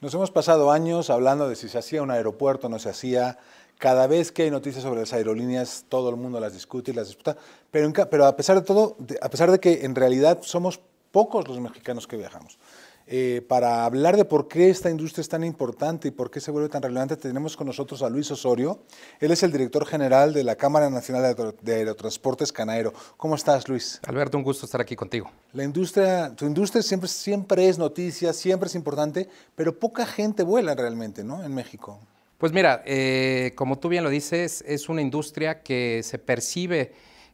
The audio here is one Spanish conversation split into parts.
Nos hemos pasado años hablando de si se hacía un aeropuerto, o no se hacía. Cada vez que hay noticias sobre las aerolíneas, todo el mundo las discute y las disputa. Pero, pero a pesar de todo, a pesar de que en realidad somos pocos los mexicanos que viajamos. Eh, para hablar de por qué esta industria es tan importante y por qué se vuelve tan relevante, tenemos con nosotros a Luis Osorio. Él es el director general de la Cámara Nacional de Aerotransportes Canaero. ¿Cómo estás, Luis? Alberto, un gusto estar aquí contigo. La industria, tu industria siempre, es noticia, siempre es importante, pero poca gente vuela realmente, ¿no? En México. Pues mira, eh, como tú bien lo dices, es una industria que se percibe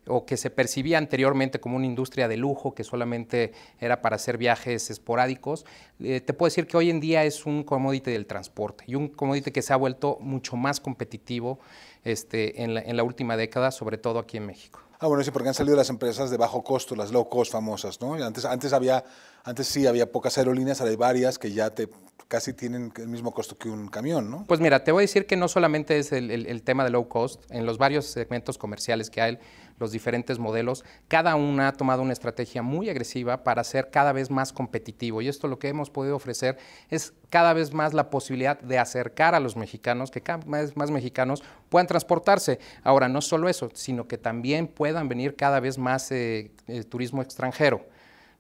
o que se percibía anteriormente como una industria de lujo que solamente era para hacer viajes esporádicos, eh, te puedo decir que hoy en día es un commodity del transporte y un commodity que se ha vuelto mucho más competitivo este, en, la, última década, sobre todo aquí en México. Ah, bueno, sí, porque han salido las empresas de bajo costo, las low cost famosas, ¿no? Antes, antes, había, antes sí había pocas aerolíneas, ahora hay varias que ya te casi tienen el mismo costo que un camión, ¿no? Pues mira, te voy a decir que no solamente es el tema de low cost, en los varios segmentos comerciales que hay, los diferentes modelos, cada una ha tomado una estrategia muy agresiva para ser cada vez más competitivo. Y esto lo que hemos podido ofrecer es cada vez más la posibilidad de acercar a los mexicanos, que cada vez más mexicanos puedan transportarse. Ahora, no solo eso, sino que también puedan venir cada vez más eh, eh, turismo extranjero.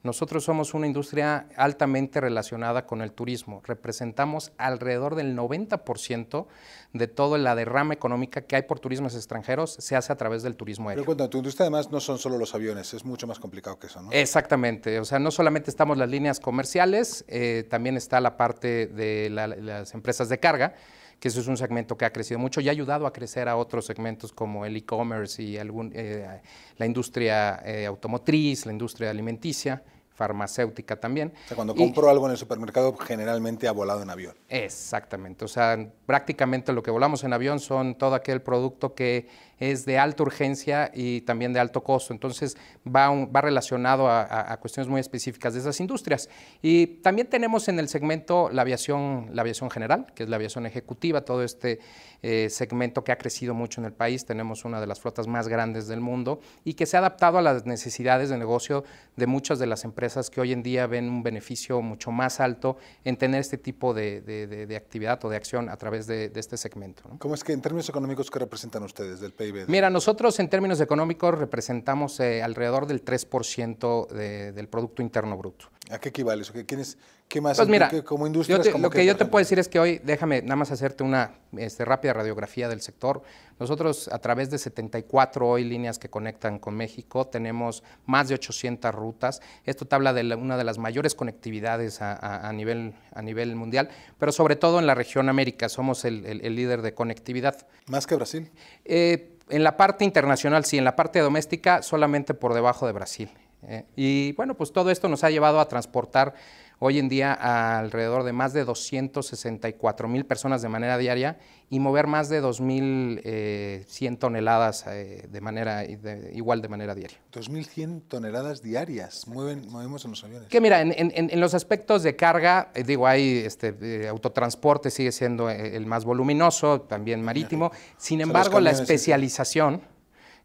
Nosotros somos una industria altamente relacionada con el turismo. Representamos alrededor del 90% de toda la derrama económica que hay por turismos extranjeros se hace a través del turismo aéreo. Pero cuéntame, tu industria además no son solo los aviones, es mucho más complicado que eso, ¿no? Exactamente. O sea, no solamente estamos las líneas comerciales, eh, también está la parte de las empresas de carga que eso es un segmento que ha crecido mucho y ha ayudado a crecer a otros segmentos como el e-commerce y algún, eh, la industria eh, automotriz, la industria alimenticia farmacéutica también. O sea, cuando compro algo en el supermercado, generalmente ha volado en avión. Exactamente, o sea, prácticamente lo que volamos en avión son todo aquel producto que es de alta urgencia y también de alto costo. Entonces va, va relacionado a, cuestiones muy específicas de esas industrias. Y también tenemos en el segmento la aviación, la aviación general, que es la aviación ejecutiva, todo este eh, segmento que ha crecido mucho en el país. Tenemos una de las flotas más grandes del mundo y que se ha adaptado a las necesidades de negocio de muchas de las empresas que hoy en día ven un beneficio mucho más alto en tener este tipo de, de, actividad o de acción a través de, este segmento. ¿Cómo es que en términos económicos qué representan ustedes del PIB? Mira, nosotros en términos económicos representamos eh, alrededor del 3% del Producto Interno Bruto. ¿A qué equivale eso? ¿Quiénes ¿Qué más pues mira, como industria? Lo que, yo te puedo decir es que hoy, déjame nada más hacerte una este, rápida radiografía del sector. Nosotros, a través de 74 hoy líneas que conectan con México, tenemos más de 800 rutas. Esto te habla de una de las mayores conectividades a, nivel, a nivel mundial, pero sobre todo en la región América. Somos el, líder de conectividad. ¿Más que Brasil? Eh, en la parte internacional, sí, en la parte doméstica, solamente por debajo de Brasil. Eh, y bueno, pues todo esto nos ha llevado a transportar hoy en día alrededor de más de 264 mil personas de manera diaria y mover más de 2.100 eh, toneladas eh, de manera igual de manera diaria. 2.100 toneladas diarias mueven, movemos en los aviones. Que mira, en, los aspectos de carga, eh, digo, hay este, autotransporte sigue siendo el más voluminoso, también marítimo. Sin embargo, la especialización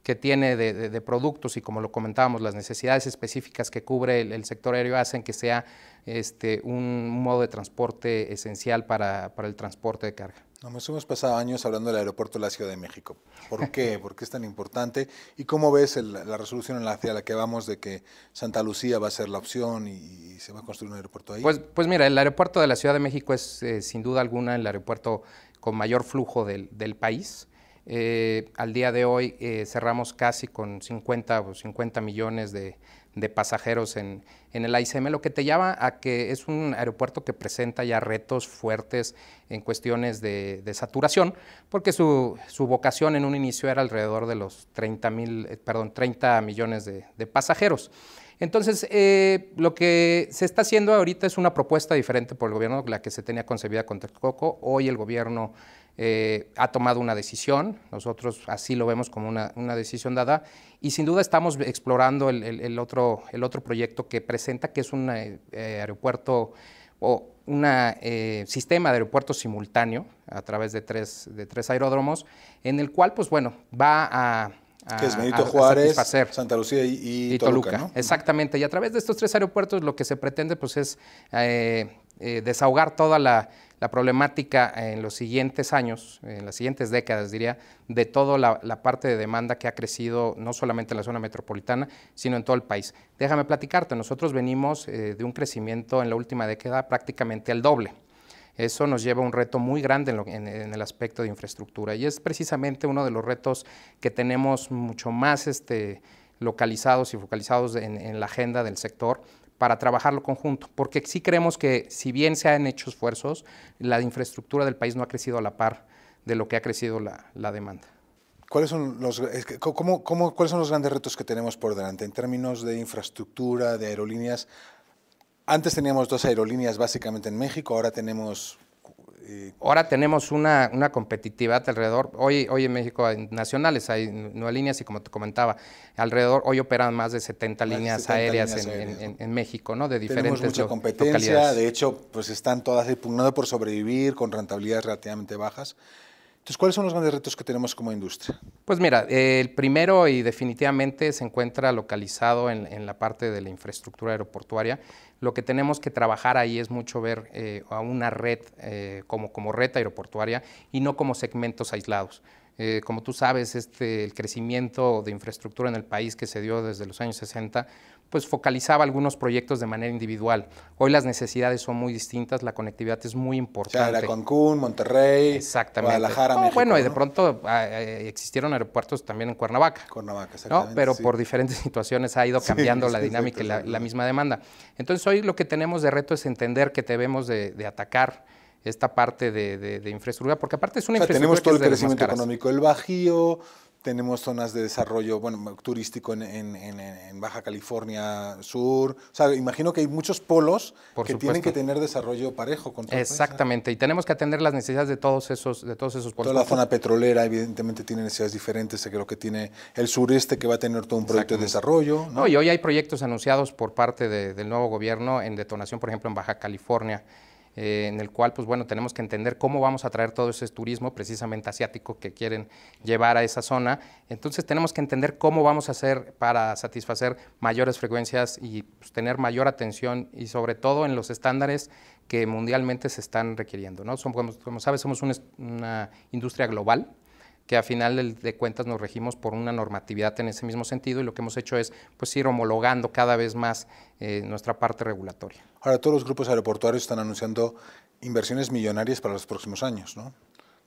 que tiene de, productos y como lo comentábamos, las necesidades específicas que cubre el, sector aéreo hacen que sea este, un modo de transporte esencial para, el transporte de carga. Nos hemos pasado años hablando del aeropuerto de la Ciudad de México. ¿Por qué? ¿Por qué es tan importante? ¿Y cómo ves la resolución hacia la que vamos de que Santa Lucía va a ser la opción y, se va a construir un aeropuerto ahí? Pues, pues, mira, el aeropuerto de la Ciudad de México es eh, sin duda alguna el aeropuerto con mayor flujo del, del país. Eh, al día de hoy eh, cerramos casi con 50 o 50 millones de, pasajeros en, el AICM, lo que te llama a que es un aeropuerto que presenta ya retos fuertes en cuestiones de, saturación, porque su, vocación en un inicio era alrededor de los 30, eh, perdón, 30 millones de, pasajeros. Entonces, lo que se está haciendo ahorita es una propuesta diferente por el gobierno, la que se tenía concebida con Texcoco. Hoy el gobierno eh, ha tomado una decisión, nosotros así lo vemos como una, decisión dada, y sin duda estamos explorando el, otro, proyecto que presenta, que es un eh, eh, aeropuerto o un sistema de aeropuertos simultáneo a través de tres, aeródromos, en el cual, pues bueno, va a a, que es Benito Juárez, Santa Lucía y, Toluca. Exactamente, y a través de estos tres aeropuertos lo que se pretende pues, es eh, desahogar toda la, problemática en los siguientes años, en las siguientes décadas, diría, de toda la, parte de demanda que ha crecido no solamente en la zona metropolitana, sino en todo el país. Déjame platicarte, nosotros venimos eh, de un crecimiento en la última década prácticamente al doble. Eso nos lleva a un reto muy grande en, el aspecto de infraestructura y es precisamente uno de los retos que tenemos mucho más este, localizados y focalizados en la agenda del sector para trabajarlo conjunto, porque sí creemos que si bien se han hecho esfuerzos, la infraestructura del país no ha crecido a la par de lo que ha crecido la, demanda. ¿Cuáles son, los, ¿Cuáles son los grandes retos que tenemos por delante en términos de infraestructura, de aerolíneas? Antes teníamos dos aerolíneas básicamente en México, ahora tenemos eh, ahora tenemos una, una, competitividad alrededor, hoy, hoy en México hay nacionales, hay nueve líneas y como te comentaba, alrededor, hoy operan más de 70 líneas aéreas, en, México, ¿no? De diferentes Tenemos mucha competencia, de hecho, pues están todas impugnadas por sobrevivir con rentabilidades relativamente bajas. Entonces, ¿cuáles son los grandes retos que tenemos como industria? Pues mira, el primero y definitivamente se encuentra localizado en, la parte de la infraestructura aeroportuaria. Lo que tenemos que trabajar ahí es mucho ver eh, a una red eh, como, como red aeroportuaria y no como segmentos aislados. Eh, como tú sabes, este, el crecimiento de infraestructura en el país que se dio desde los años 60, pues focalizaba algunos proyectos de manera individual. Hoy las necesidades son muy distintas, la conectividad es muy importante. O sea, Cancún, Monterrey, Guadalajara, México, Bueno, y de pronto ah, eh, existieron aeropuertos también en Cuernavaca. Cuernavaca, exactamente. Pero por diferentes situaciones ha ido cambiando la dinámica y la, misma demanda. Entonces hoy lo que tenemos de reto es entender que debemos de, de atacar esta parte de, infraestructura, porque aparte es una infraestructura. Tenemos todo el crecimiento económico del Bajío, tenemos zonas de desarrollo bueno, turístico en, Baja California Sur. O sea, imagino que hay muchos polos que tienen que tener desarrollo parejo. Con Exactamente, y tenemos que atender las necesidades de todos esos, de todos esos polos. Toda la zona petrolera, evidentemente, tiene necesidades diferentes de lo que tiene el sureste, que va a tener todo un proyecto de desarrollo. ¿no? y hoy hay proyectos anunciados por parte del nuevo gobierno en detonación, por ejemplo, en Baja California. Eh, en el cual, pues bueno, tenemos que entender cómo vamos a traer todo ese turismo precisamente asiático que quieren llevar a esa zona. Entonces tenemos que entender cómo vamos a hacer para satisfacer mayores frecuencias y pues, tener mayor atención y sobre todo en los estándares que mundialmente se están requiriendo. ¿no? Somos, como sabes, somos una industria global que a final de cuentas nos regimos por una normatividad en ese mismo sentido y lo que hemos hecho es pues ir homologando cada vez más eh, nuestra parte regulatoria. Ahora todos los grupos aeroportuarios están anunciando inversiones millonarias para los próximos años, ¿no?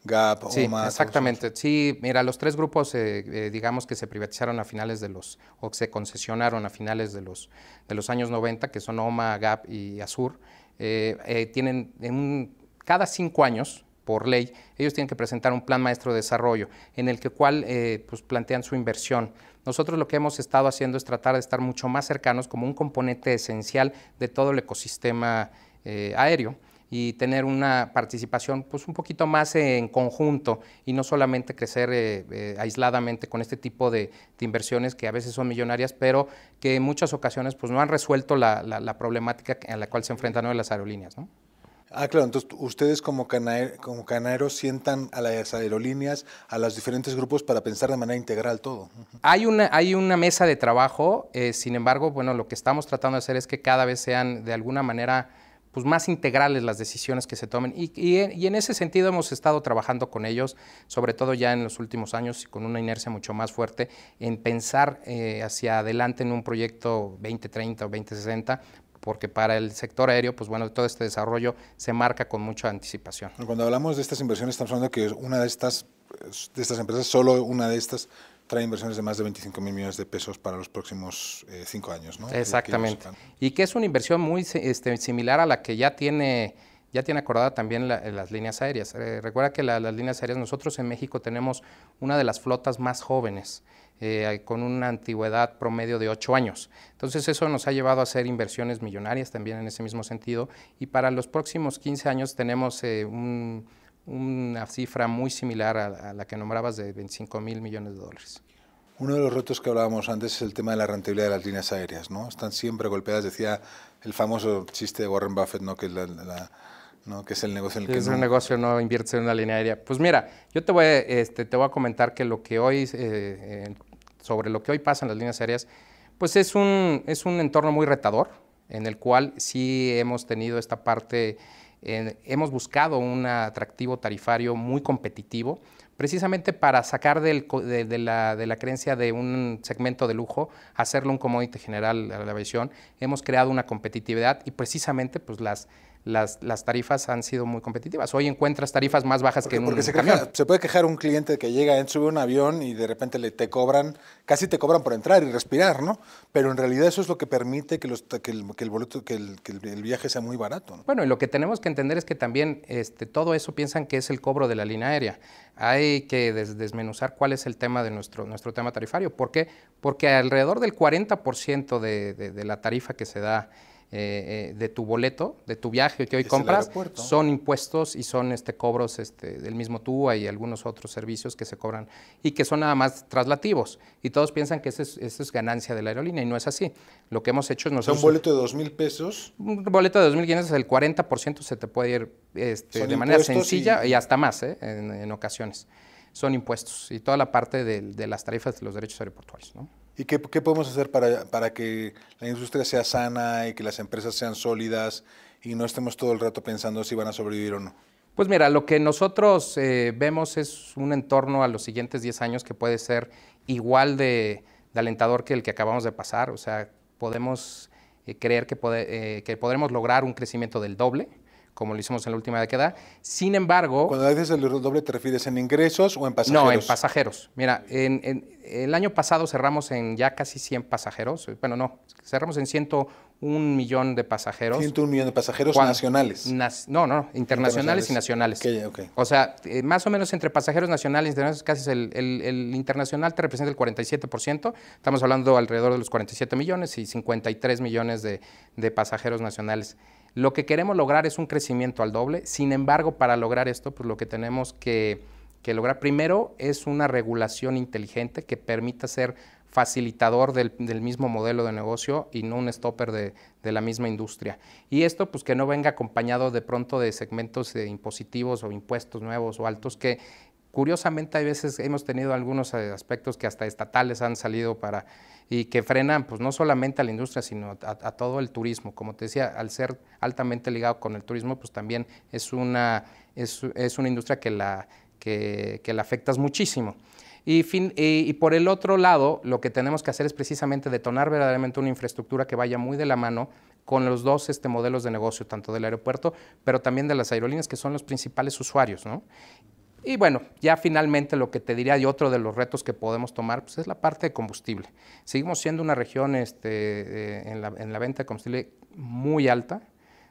Gap, sí, OMA, Exactamente. Sí, mira, los tres grupos, eh, eh, digamos que se privatizaron a finales de los, o que se concesionaron a finales de los, de los años 90, que son OMA, GAP y ASUR, tienen en cada cinco años por ley, ellos tienen que presentar un plan maestro de desarrollo en el que cual eh, pues plantean su inversión. Nosotros lo que hemos estado haciendo es tratar de estar mucho más cercanos como un componente esencial de todo el ecosistema eh, aéreo y tener una participación pues un poquito más en conjunto y no solamente crecer eh, aisladamente con este tipo de, inversiones que a veces son millonarias, pero que en muchas ocasiones pues no han resuelto la, problemática a la cual se enfrentan hoy las aerolíneas. Ah, claro, entonces ustedes como, canaer, canaeros sientan a las aerolíneas, a los diferentes grupos para pensar de manera integral todo. Hay una, hay una mesa de trabajo, eh, sin embargo, bueno, lo que estamos tratando de hacer es que cada vez sean de alguna manera pues, más integrales las decisiones que se tomen. Y, en ese sentido hemos estado trabajando con ellos, sobre todo ya en los últimos años, y con una inercia mucho más fuerte, en pensar eh, hacia adelante en un proyecto 2030 o 2060 porque para el sector aéreo, pues bueno, todo este desarrollo se marca con mucha anticipación. Cuando hablamos de estas inversiones, estamos hablando que una de estas, de estas empresas, solo una de estas, trae inversiones de más de 25 mil millones de pesos para los próximos eh, cinco años, ¿no? Exactamente. y que es una inversión muy este, similar a la que ya tiene ya tiene acordada también las líneas aéreas. Eh, recuerda que las líneas aéreas, nosotros en México tenemos una de las flotas más jóvenes. Eh, con una antigüedad promedio de 8 años. Entonces eso nos ha llevado a hacer inversiones millonarias también en ese mismo sentido y para los próximos 15 años tenemos eh, una cifra muy similar a, la que nombrabas de 25 mil millones de dólares. Uno de los retos que hablábamos antes es el tema de la rentabilidad de las líneas aéreas, ¿no? Están siempre golpeadas, decía el famoso chiste de Warren Buffett, ¿no? Que es la ¿no? Que es el negocio en el que... Es un negocio, no inviertes en una línea aérea. Pues mira, yo te voy, este, te voy a comentar que lo que hoy, eh, sobre lo que hoy pasa en las líneas aéreas, pues es un, es un entorno muy retador, en el cual sí hemos tenido esta parte, hemos buscado un atractivo tarifario muy competitivo, precisamente para sacar de, la, creencia de un segmento de lujo, hacerlo un commodity general a la aviación hemos creado una competitividad y precisamente pues las las, tarifas han sido muy competitivas. Hoy encuentras tarifas más bajas que en un se camión. se puede quejar un cliente que llega, sube un avión y de repente le, te cobran, casi te cobran por entrar y respirar, ¿no? Pero en realidad eso es lo que permite que, los, que, el, boleto, que el, viaje sea muy barato. Bueno, y lo que tenemos que entender es que también este, todo eso piensan que es el cobro de la línea aérea. Hay que desmenuzar cuál es el tema de nuestro, nuestro tema tarifario. ¿Por qué? Porque alrededor del 40% de, de la tarifa que se da eh, eh, de tu boleto, de tu viaje que hoy compras, son impuestos y son este, cobros este, del mismo tú y algunos otros servicios que se cobran y que son nada más traslativos. Y todos piensan que eso es, ganancia de la aerolínea y no es así. Lo que hemos hecho es... Nosotros, un boleto de dos mil pesos. Un boleto de dos mil el 40% se te puede ir este, de manera sencilla y, hasta más ¿eh? en, ocasiones. Son impuestos y toda la parte de, las tarifas de los derechos aeroportuarios. ¿Y qué, podemos hacer para, que la industria sea sana y que las empresas sean sólidas y no estemos todo el rato pensando si van a sobrevivir o no? Pues mira, lo que nosotros eh, vemos es un entorno a los siguientes 10 años que puede ser igual de, alentador que el que acabamos de pasar. O sea, podemos eh, creer que, eh, que podremos lograr un crecimiento del doble como lo hicimos en la última década. Sin embargo... Cuando dices el doble, ¿te refieres en ingresos o en pasajeros? No, en pasajeros. Mira, el año pasado cerramos en ya casi 100 pasajeros. Bueno, no, cerramos en 101 millón de pasajeros. 101 millón de pasajeros nacionales. no, no, internacionales, y nacionales. O sea, eh, más o menos entre pasajeros nacionales y internacionales, casi el, internacional te representa el 47%. Estamos hablando alrededor de los 47 millones y 53 millones de pasajeros nacionales. Lo que queremos lograr es un crecimiento al doble. Sin embargo, para lograr esto, pues lo que tenemos que, lograr primero es una regulación inteligente que permita ser facilitador del, mismo modelo de negocio y no un stopper de, la misma industria. Y esto pues que no venga acompañado de pronto de segmentos impositivos o impuestos nuevos o altos que Curiosamente, hay veces hemos tenido algunos eh, aspectos que hasta estatales han salido para y que frenan, pues no solamente a la industria, sino a, todo el turismo. Como te decía, al ser altamente ligado con el turismo, pues también es una, es, una industria que la, que, afectas muchísimo. Y, por el otro lado, lo que tenemos que hacer es precisamente detonar verdaderamente una infraestructura que vaya muy de la mano con los dos este, modelos de negocio, tanto del aeropuerto, pero también de las aerolíneas, que son los principales usuarios. ¿no? Y bueno, ya finalmente lo que te diría y otro de los retos que podemos tomar pues es la parte de combustible. Seguimos siendo una región este, eh, en, la, venta de combustible muy alta.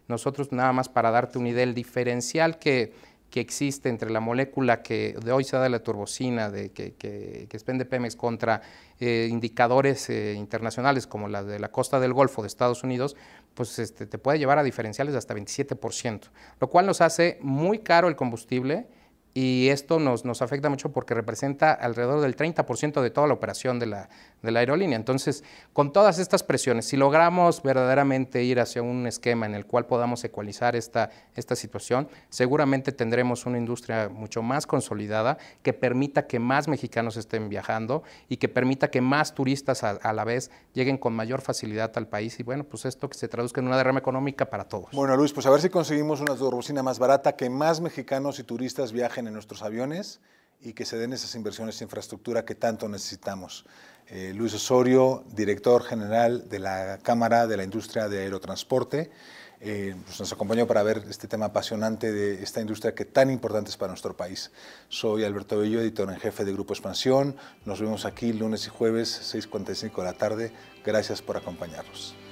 Nosotros nada más para darte una idea, el diferencial que, existe entre la molécula que de hoy se da de la turbocina, de, que, que, expende Pemex contra eh, indicadores eh, internacionales como la de la costa del Golfo de Estados Unidos, pues este, te puede llevar a diferenciales de hasta 27%, lo cual nos hace muy caro el combustible y esto nos, nos afecta mucho porque representa alrededor del 30% de toda la operación de la, de la aerolínea. Entonces, con todas estas presiones, si logramos verdaderamente ir hacia un esquema en el cual podamos ecualizar esta, esta situación, seguramente tendremos una industria mucho más consolidada que permita que más mexicanos estén viajando y que permita que más turistas a, la vez lleguen con mayor facilidad al país. Y bueno, pues esto que se traduzca en una derrama económica para todos. Bueno, Luis, pues a ver si conseguimos una turbocina más barata, que más mexicanos y turistas viajen en nuestros aviones y que se den esas inversiones en infraestructura que tanto necesitamos. Eh, Luis Osorio, director general de la Cámara de la Industria de Aerotransporte. Eh, pues nos acompañó para ver este tema apasionante de esta industria que tan importante es para nuestro país. Soy Alberto Bello, editor en jefe de Grupo Expansión. Nos vemos aquí lunes y jueves, 6.45 de la tarde. Gracias por acompañarnos.